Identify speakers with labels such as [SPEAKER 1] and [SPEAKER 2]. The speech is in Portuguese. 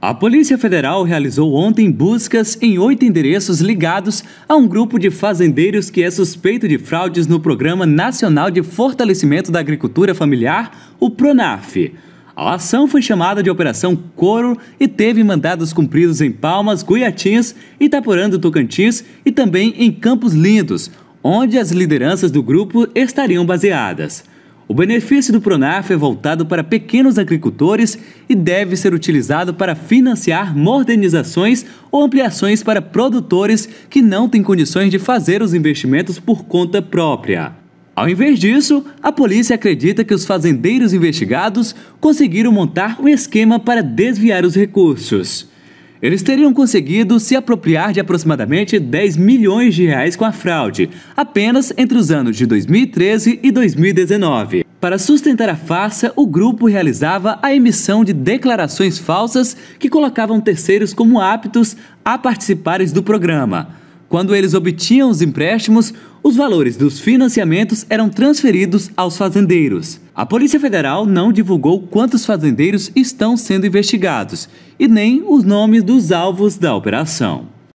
[SPEAKER 1] A Polícia Federal realizou ontem buscas em oito endereços ligados a um grupo de fazendeiros que é suspeito de fraudes no Programa Nacional de Fortalecimento da Agricultura Familiar, o PRONAF. A ação foi chamada de Operação Coro e teve mandados cumpridos em Palmas, Goiatins, Itaporando Tocantins e também em Campos Lindos, onde as lideranças do grupo estariam baseadas. O benefício do Pronaf é voltado para pequenos agricultores e deve ser utilizado para financiar modernizações ou ampliações para produtores que não têm condições de fazer os investimentos por conta própria. Ao invés disso, a polícia acredita que os fazendeiros investigados conseguiram montar um esquema para desviar os recursos. Eles teriam conseguido se apropriar de aproximadamente 10 milhões de reais com a fraude, apenas entre os anos de 2013 e 2019. Para sustentar a farsa, o grupo realizava a emissão de declarações falsas que colocavam terceiros como aptos a participares do programa. Quando eles obtinham os empréstimos, os valores dos financiamentos eram transferidos aos fazendeiros. A Polícia Federal não divulgou quantos fazendeiros estão sendo investigados e nem os nomes dos alvos da operação.